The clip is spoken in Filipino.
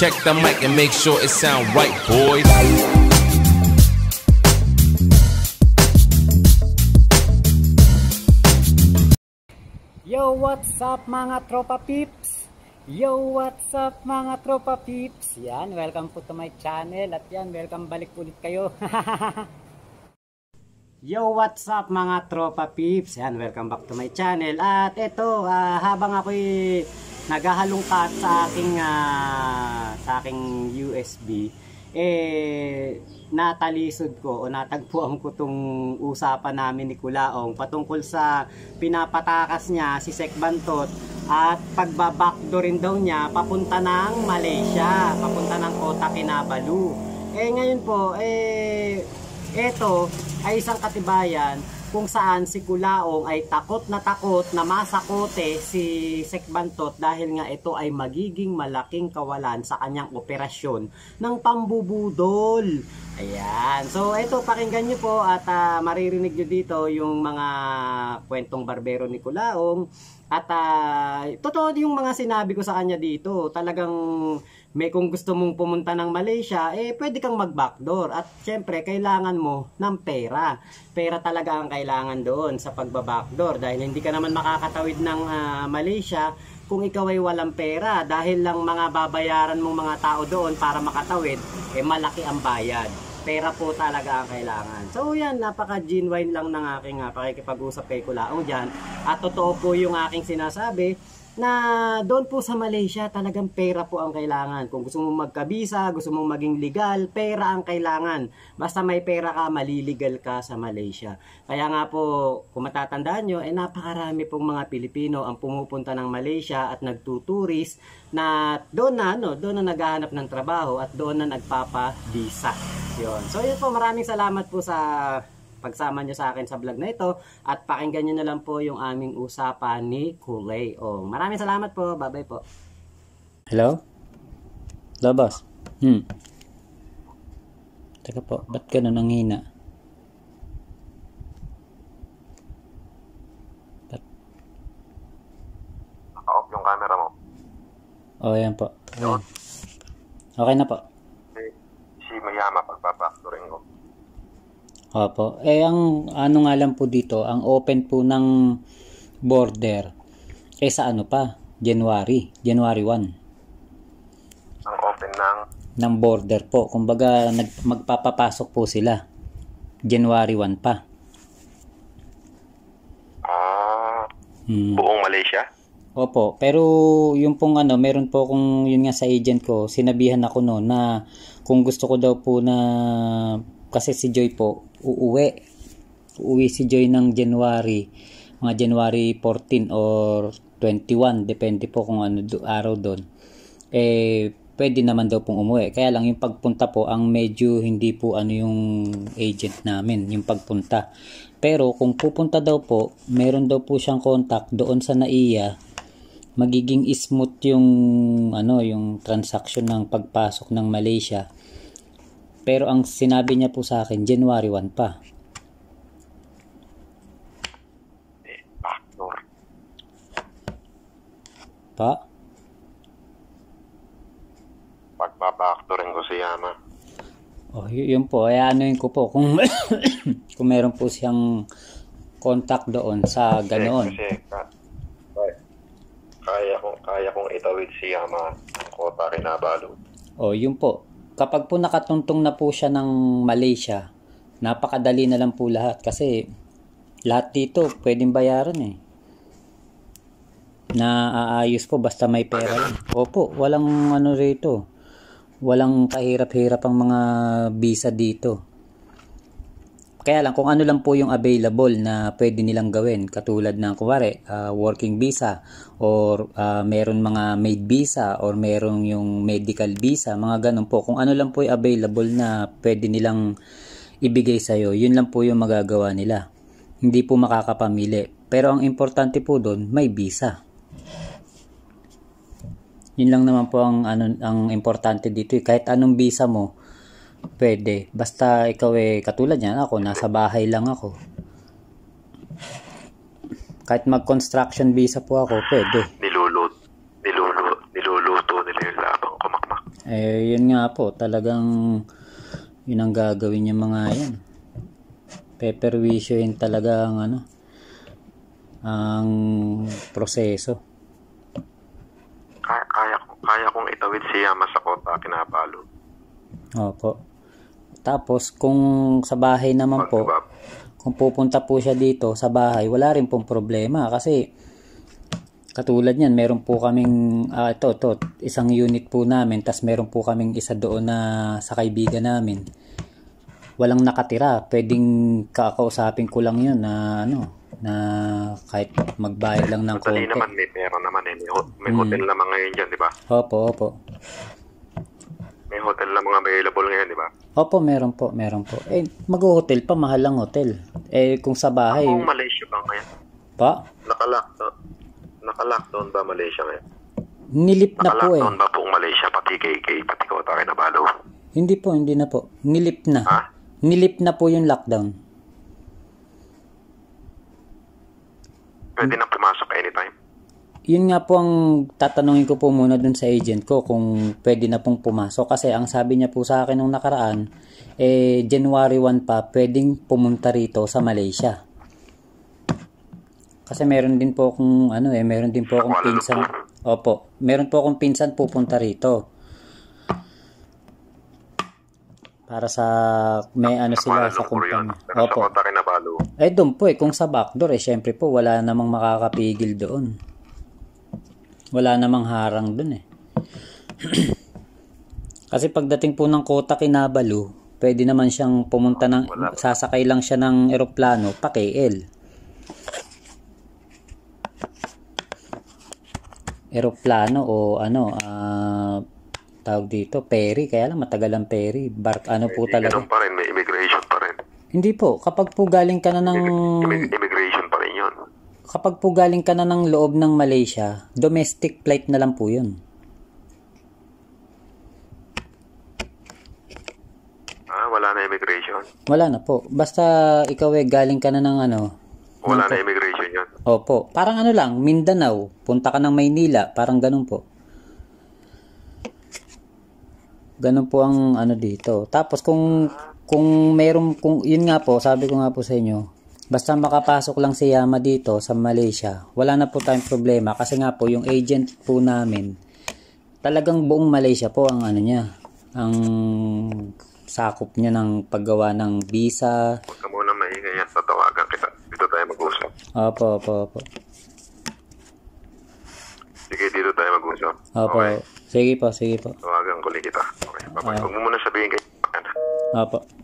Check the mic and make sure it sound right, boys. Yo, what's up mga tropa peeps? Yo, what's up mga tropa peeps? Yan, welcome po to my channel at yan, welcome balik ulit kayo. Yo, what's up mga tropa peeps? Yan, welcome back to my channel. At ito, uh, ah, habang ako'y naghahalungkat sa aking uh, sa aking USB eh natalisod ko o natagpuan ko tong usapan namin ni Kulaong patungkol sa pinapatakas niya si Sek Bantot at pagbabakdo rin daw niya papunta ng Malaysia papunta ng Kota Kinabalu eh ngayon po eh eto ay isang katibayan kung saan si Kulaong ay takot na takot na masakote si Sekbantot dahil nga ito ay magiging malaking kawalan sa kanyang operasyon ng pambubudol. Ayan. So ito pakinggan nyo po at uh, maririnig nyo dito yung mga kwentong barbero ni Kulaong. at uh, totoo yung mga sinabi ko sa kanya dito. Talagang may kung gusto mong pumunta ng Malaysia, eh pwede kang mag-backdoor. At syempre, kailangan mo ng pera. Pera talaga ang kailangan doon sa pagbabackdoor dahil hindi ka naman makakatawid ng uh, Malaysia kung ikaw ay walang pera dahil lang mga babayaran mong mga tao doon para makatawid, eh malaki ang bayad. Pera po talaga ang kailangan. So yan, napaka-genuine lang ng aking uh, pakikipag-usap kay Kulaong dyan. At totoo po yung aking sinasabi na doon po sa Malaysia talagang pera po ang kailangan. Kung gusto mong magkabisa, gusto mong maging legal, pera ang kailangan. Basta may pera ka, maliligal ka sa Malaysia. Kaya nga po, kung matatandaan nyo, eh napakarami pong mga Pilipino ang pumupunta ng Malaysia at nagtuturis na doon na, no, doon na naghahanap ng trabaho at doon na nagpapa-visa. Yun. So yun po, maraming salamat po sa pagsama nyo sa akin sa vlog na ito at pakinggan nyo na lang po yung aming usapan ni Kulay. O, maraming salamat po. Bye-bye po. Hello? Hello, boss? Hmm. Teka po, ba't ka na nanghina? Ba't? Naka-off yung camera mo. oh, yan po. Ayan. Okay na po. Opo. Eh, ang ano nga lang po dito, ang open po ng border, eh sa ano pa? January. January 1. Ang open ng? Ng border po. Kumbaga, nag, magpapapasok po sila. January 1 pa. Ah, hmm. buong Malaysia? Opo, pero yung pong ano, meron po kung yun nga sa agent ko, sinabihan ako noon na kung gusto ko daw po na kasi si Joy po uuwi. Uuwi si Joy ng January, mga January 14 or 21, depende po kung ano do, araw doon. Eh, pwede naman daw pong umuwi. Kaya lang yung pagpunta po ang medyo hindi po ano yung agent namin, yung pagpunta. Pero kung pupunta daw po, meron daw po siyang contact doon sa NAIA, magiging smooth yung ano yung transaction ng pagpasok ng Malaysia pero ang sinabi niya po sa akin, January 1 pa. Factor. Pa? Pagpapaktorin ko si Yama. Oh, y- yun po. Ay, eh, anuin ko po kung, kung meron po siyang contact doon sa ganoon. Kasi, kasi kaya kong kaya kong itawid si Yama ang kota kinabalo. Oh, yun po. Kapag po nakatuntong na po siya ng Malaysia, napakadali na lang po lahat kasi lahat dito pwedeng bayaran eh. Naaayos po basta may pera Opo, walang ano rito. Walang kahirap-hirap ang mga visa dito. Kaya lang, kung ano lang po yung available na pwede nilang gawin, katulad ng kuwari, uh, ah, working visa, or uh, meron mga maid visa, or meron yung medical visa, mga ganun po. Kung ano lang po yung available na pwede nilang ibigay sa'yo, yun lang po yung magagawa nila. Hindi po makakapamili. Pero ang importante po doon, may visa. Yun lang naman po ang, ano, ang importante dito. Eh. Kahit anong visa mo, Pwede. Basta ikaw eh, katulad yan ako, nasa bahay lang ako. Kahit mag-construction visa po ako, pwede. Niluluto, niluluto, niluluto nila yung labang kumakmak. Eh, yun nga po, talagang yun ang gagawin yung mga yan. Peperwisyo yun talaga ang ano, ang proseso. Kaya, kaya, kaya kong itawid siya masakot sa kinapalo. Opo. Tapos kung sa bahay naman po, kung pupunta po siya dito sa bahay, wala rin pong problema kasi katulad niyan, meron po kaming uh, ito, ito, isang unit po namin, tapos meron po kaming isa doon na sa kaibigan namin. Walang nakatira, pwedeng kakausapin ko lang 'yon na ano, na kahit magbayad lang ng konti. Kasi naman may meron naman eh. May mm. hotel hmm. naman ngayon diyan, di ba? Opo, opo may hotel na mga available ngayon, di ba? Opo, meron po, meron po. Eh, mag-hotel pa, mahal ang hotel. Eh, kung sa bahay... Ang Malaysia ba ngayon? Pa? Nakalockdown. Nakalockdown ba Malaysia ngayon? Nilip na po eh. Nakalock down ba po Malaysia, pati kay, pati ko tayo na balo? Hindi po, hindi na po. Nilip na. Ha? Nilip na po yung lockdown. Pwede na pumasok anytime? yun nga po ang tatanungin ko po muna dun sa agent ko kung pwede na pong pumasok kasi ang sabi niya po sa akin nung nakaraan eh January 1 pa pwedeng pumunta rito sa Malaysia kasi meron din po akong ano eh meron din po akong pinsan opo meron po akong pinsan pupunta rito para sa may ano sila sa kumpanya. Opo. Sa eh doon po eh kung sa backdoor eh syempre po wala namang makakapigil doon wala namang harang dun eh. Kasi pagdating po ng Kota Kinabalu, pwede naman siyang pumunta ng, sasakay lang siya ng eroplano pa KL. Eroplano o ano, uh, tawag dito, ferry. Kaya lang matagal ang ferry. Bark, ano po talaga. pa rin, may immigration pa rin. Hindi po, kapag po galing ka na ng... Immigration pa rin yun. Kapag po galing ka na ng loob ng Malaysia, domestic flight na lang po yun. Ah, wala na immigration? Wala na po. Basta ikaw eh, galing ka na ng ano. Wala ng... na immigration yun? Opo. Parang ano lang, Mindanao, punta ka ng Maynila, parang ganun po. Ganun po ang ano dito. Tapos kung kung meron kung yun nga po, sabi ko nga po sa inyo, Basta makapasok lang si Yama dito sa Malaysia, wala na po tayong problema kasi nga po yung agent po namin, talagang buong Malaysia po ang ano niya, ang sakop niya ng paggawa ng visa. Huwag ka muna maingay yan, tatawagan kita. Dito tayo mag-usap. Opo, opo, opo. Sige, dito tayo mag-usap. Opo. Okay. Sige po, sige po. Tawagan ko ulit kita. Okay, bye-bye. Ah. Huwag mo muna sabihin kay... Opo.